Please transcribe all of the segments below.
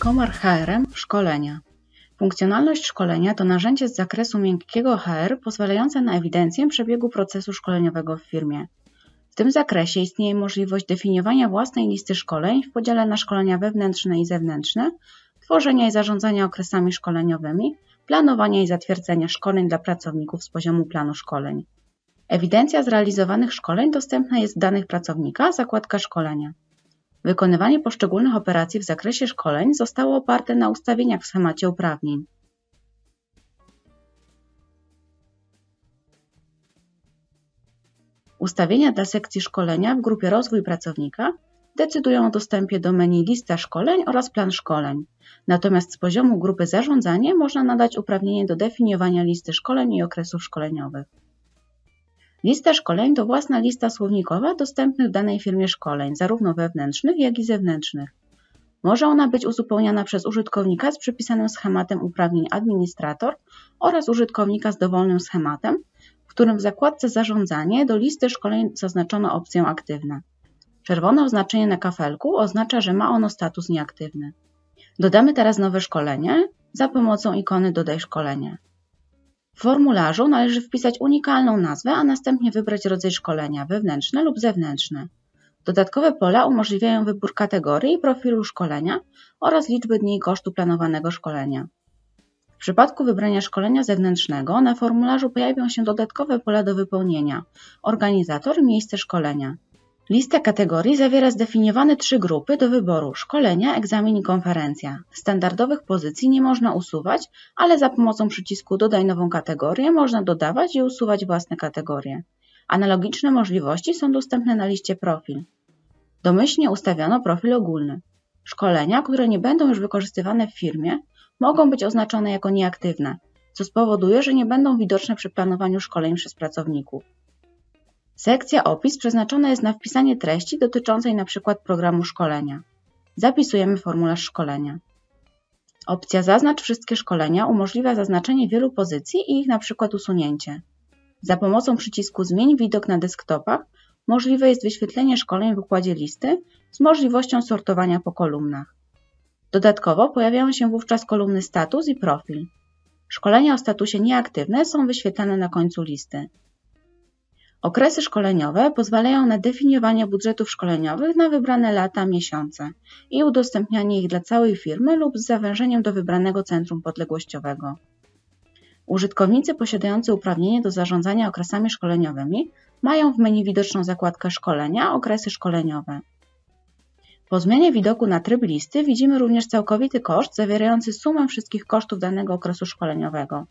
Komar HR Szkolenia. Funkcjonalność szkolenia to narzędzie z zakresu miękkiego HR pozwalające na ewidencję przebiegu procesu szkoleniowego w firmie. W tym zakresie istnieje możliwość definiowania własnej listy szkoleń w podziale na szkolenia wewnętrzne i zewnętrzne, tworzenia i zarządzania okresami szkoleniowymi, planowania i zatwierdzenia szkoleń dla pracowników z poziomu planu szkoleń. Ewidencja zrealizowanych szkoleń dostępna jest w danych pracownika, zakładka szkolenia. Wykonywanie poszczególnych operacji w zakresie szkoleń zostało oparte na ustawieniach w schemacie uprawnień. Ustawienia dla sekcji szkolenia w grupie Rozwój Pracownika decydują o dostępie do menu Lista szkoleń oraz Plan szkoleń. Natomiast z poziomu grupy Zarządzanie można nadać uprawnienie do definiowania listy szkoleń i okresów szkoleniowych. Lista szkoleń to własna lista słownikowa dostępnych w danej firmie szkoleń, zarówno wewnętrznych, jak i zewnętrznych. Może ona być uzupełniana przez użytkownika z przypisanym schematem uprawnień administrator oraz użytkownika z dowolnym schematem, w którym w zakładce Zarządzanie do listy szkoleń zaznaczono opcję aktywna. Czerwone oznaczenie na kafelku oznacza, że ma ono status nieaktywny. Dodamy teraz nowe szkolenie za pomocą ikony Dodaj szkolenie. W formularzu należy wpisać unikalną nazwę, a następnie wybrać rodzaj szkolenia wewnętrzne lub zewnętrzne. Dodatkowe pola umożliwiają wybór kategorii i profilu szkolenia oraz liczby dni i kosztu planowanego szkolenia. W przypadku wybrania szkolenia zewnętrznego na formularzu pojawią się dodatkowe pola do wypełnienia: organizator i miejsce szkolenia. Lista kategorii zawiera zdefiniowane trzy grupy do wyboru: szkolenia, egzamin i konferencja. Standardowych pozycji nie można usuwać, ale za pomocą przycisku Dodaj nową kategorię można dodawać i usuwać własne kategorie. Analogiczne możliwości są dostępne na liście profil. Domyślnie ustawiono profil ogólny. Szkolenia, które nie będą już wykorzystywane w firmie, mogą być oznaczone jako nieaktywne, co spowoduje, że nie będą widoczne przy planowaniu szkoleń przez pracowników. Sekcja opis przeznaczona jest na wpisanie treści dotyczącej np. programu szkolenia. Zapisujemy formularz szkolenia. Opcja Zaznacz wszystkie szkolenia umożliwia zaznaczenie wielu pozycji i ich np. usunięcie. Za pomocą przycisku Zmień widok na desktopach możliwe jest wyświetlenie szkoleń w układzie listy z możliwością sortowania po kolumnach. Dodatkowo pojawiają się wówczas kolumny Status i Profil. Szkolenia o statusie nieaktywne są wyświetlane na końcu listy. Okresy szkoleniowe pozwalają na definiowanie budżetów szkoleniowych na wybrane lata, miesiące i udostępnianie ich dla całej firmy lub z zawężeniem do wybranego centrum podległościowego. Użytkownicy posiadający uprawnienie do zarządzania okresami szkoleniowymi mają w menu widoczną zakładkę Szkolenia okresy szkoleniowe. Po zmianie widoku na tryb listy widzimy również całkowity koszt zawierający sumę wszystkich kosztów danego okresu szkoleniowego.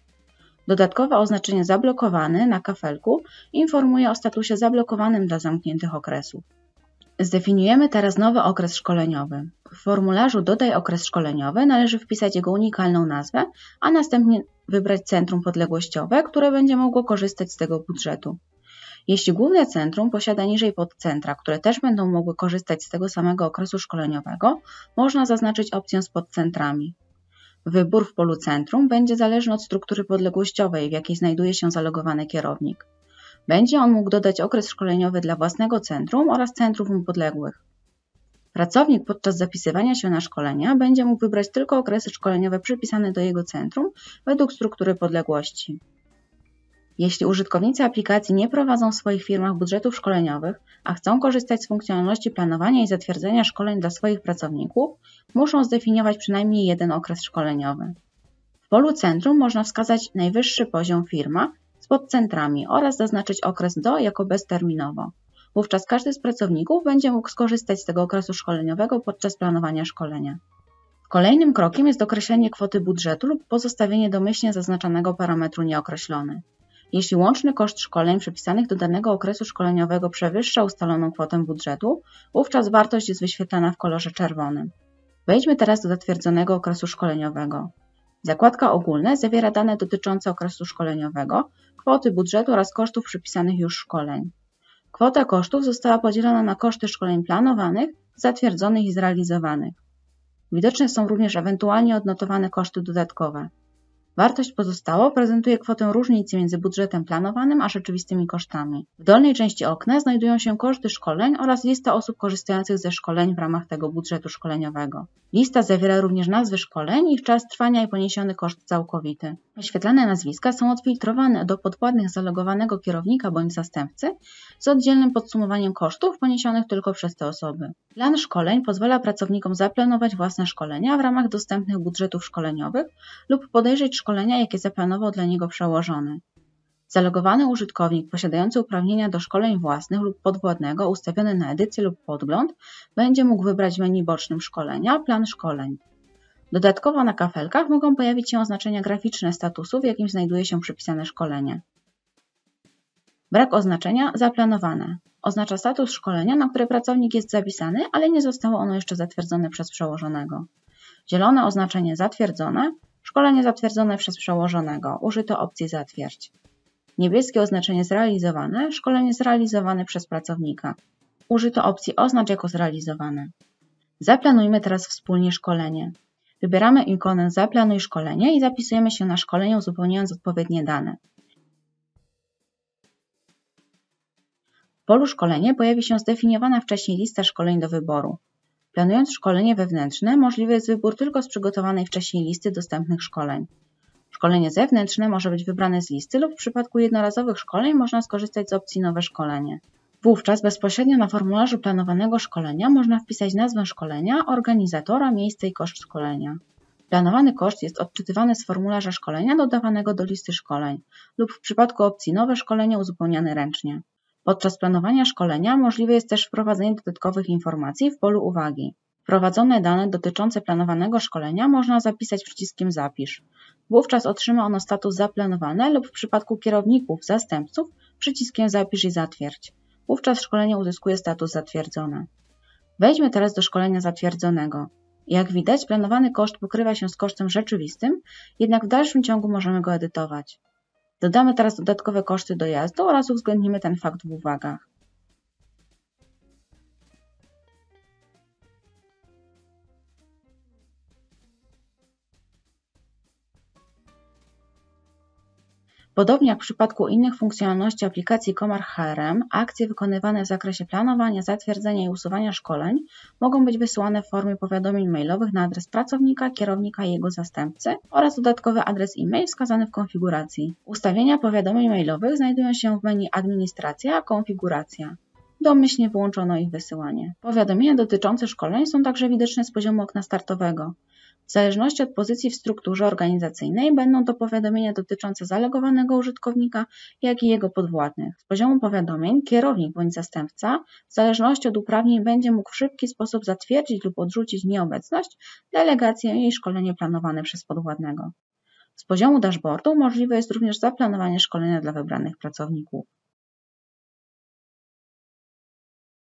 Dodatkowe oznaczenie zablokowany na kafelku informuje o statusie zablokowanym dla zamkniętych okresów. Zdefiniujemy teraz nowy okres szkoleniowy. W formularzu Dodaj okres szkoleniowy należy wpisać jego unikalną nazwę, a następnie wybrać centrum podległościowe, które będzie mogło korzystać z tego budżetu. Jeśli główne centrum posiada niżej podcentra, które też będą mogły korzystać z tego samego okresu szkoleniowego, można zaznaczyć opcję z podcentrami. Wybór w polu centrum będzie zależny od struktury podległościowej, w jakiej znajduje się zalogowany kierownik. Będzie on mógł dodać okres szkoleniowy dla własnego centrum oraz centrów mu podległych. Pracownik podczas zapisywania się na szkolenia będzie mógł wybrać tylko okresy szkoleniowe przypisane do jego centrum według struktury podległości. Jeśli użytkownicy aplikacji nie prowadzą w swoich firmach budżetów szkoleniowych, a chcą korzystać z funkcjonalności planowania i zatwierdzenia szkoleń dla swoich pracowników, muszą zdefiniować przynajmniej jeden okres szkoleniowy. W polu centrum można wskazać najwyższy poziom firma z podcentrami oraz zaznaczyć okres do jako bezterminowo. Wówczas każdy z pracowników będzie mógł skorzystać z tego okresu szkoleniowego podczas planowania szkolenia. Kolejnym krokiem jest określenie kwoty budżetu lub pozostawienie domyślnie zaznaczonego parametru nieokreślony. Jeśli łączny koszt szkoleń przypisanych do danego okresu szkoleniowego przewyższa ustaloną kwotę budżetu, wówczas wartość jest wyświetlana w kolorze czerwonym. Wejdźmy teraz do zatwierdzonego okresu szkoleniowego. Zakładka ogólne zawiera dane dotyczące okresu szkoleniowego, kwoty budżetu oraz kosztów przypisanych już szkoleń. Kwota kosztów została podzielona na koszty szkoleń planowanych, zatwierdzonych i zrealizowanych. Widoczne są również ewentualnie odnotowane koszty dodatkowe. Wartość pozostała prezentuje kwotę różnicy między budżetem planowanym a rzeczywistymi kosztami. W dolnej części okna znajdują się koszty szkoleń oraz lista osób korzystających ze szkoleń w ramach tego budżetu szkoleniowego. Lista zawiera również nazwy szkoleń, ich czas trwania i poniesiony koszt całkowity. Oświetlane nazwiska są odfiltrowane do podwładnych zalogowanego kierownika bądź zastępcy z oddzielnym podsumowaniem kosztów poniesionych tylko przez te osoby. Plan szkoleń pozwala pracownikom zaplanować własne szkolenia w ramach dostępnych budżetów szkoleniowych lub podejrzeć szkolenia szkolenia, jakie zaplanował dla niego przełożony. Zalogowany użytkownik posiadający uprawnienia do szkoleń własnych lub podwładnego ustawiony na edycję lub podgląd będzie mógł wybrać menu bocznym szkolenia, plan szkoleń. Dodatkowo na kafelkach mogą pojawić się oznaczenia graficzne statusu, w jakim znajduje się przypisane szkolenie. Brak oznaczenia zaplanowane oznacza status szkolenia, na które pracownik jest zapisany, ale nie zostało ono jeszcze zatwierdzone przez przełożonego. Zielone oznaczenie zatwierdzone Szkolenie zatwierdzone przez przełożonego. Użyto opcji zatwierdź. Niebieskie oznaczenie zrealizowane. Szkolenie zrealizowane przez pracownika. Użyto opcji oznacz jako zrealizowane. Zaplanujmy teraz wspólnie szkolenie. Wybieramy ikonę Zaplanuj szkolenie i zapisujemy się na szkolenie uzupełniając odpowiednie dane. W polu Szkolenie pojawi się zdefiniowana wcześniej lista szkoleń do wyboru. Planując szkolenie wewnętrzne, możliwy jest wybór tylko z przygotowanej wcześniej listy dostępnych szkoleń. Szkolenie zewnętrzne może być wybrane z listy lub w przypadku jednorazowych szkoleń można skorzystać z opcji nowe szkolenie. Wówczas bezpośrednio na formularzu planowanego szkolenia można wpisać nazwę szkolenia, organizatora, miejsce i koszt szkolenia. Planowany koszt jest odczytywany z formularza szkolenia dodawanego do listy szkoleń lub w przypadku opcji nowe szkolenie uzupełniany ręcznie. Podczas planowania szkolenia możliwe jest też wprowadzenie dodatkowych informacji w polu uwagi. Wprowadzone dane dotyczące planowanego szkolenia można zapisać przyciskiem Zapisz. Wówczas otrzyma ono status zaplanowane lub w przypadku kierowników, zastępców przyciskiem Zapisz i Zatwierdź. Wówczas szkolenie uzyskuje status zatwierdzone. Wejdźmy teraz do szkolenia zatwierdzonego. Jak widać, planowany koszt pokrywa się z kosztem rzeczywistym, jednak w dalszym ciągu możemy go edytować. Dodamy teraz dodatkowe koszty dojazdu oraz uwzględnimy ten fakt w uwagach. Podobnie jak w przypadku innych funkcjonalności aplikacji Komar HRM, akcje wykonywane w zakresie planowania, zatwierdzenia i usuwania szkoleń mogą być wysyłane w formie powiadomień mailowych na adres pracownika, kierownika i jego zastępcy oraz dodatkowy adres e-mail wskazany w konfiguracji. Ustawienia powiadomień mailowych znajdują się w menu Administracja, Konfiguracja. Domyślnie wyłączono ich wysyłanie. Powiadomienia dotyczące szkoleń są także widoczne z poziomu okna startowego. W zależności od pozycji w strukturze organizacyjnej będą to powiadomienia dotyczące zalegowanego użytkownika, jak i jego podwładnych. Z poziomu powiadomień kierownik bądź zastępca w zależności od uprawnień będzie mógł w szybki sposób zatwierdzić lub odrzucić nieobecność, delegację i szkolenie planowane przez podwładnego. Z poziomu dashboardu możliwe jest również zaplanowanie szkolenia dla wybranych pracowników.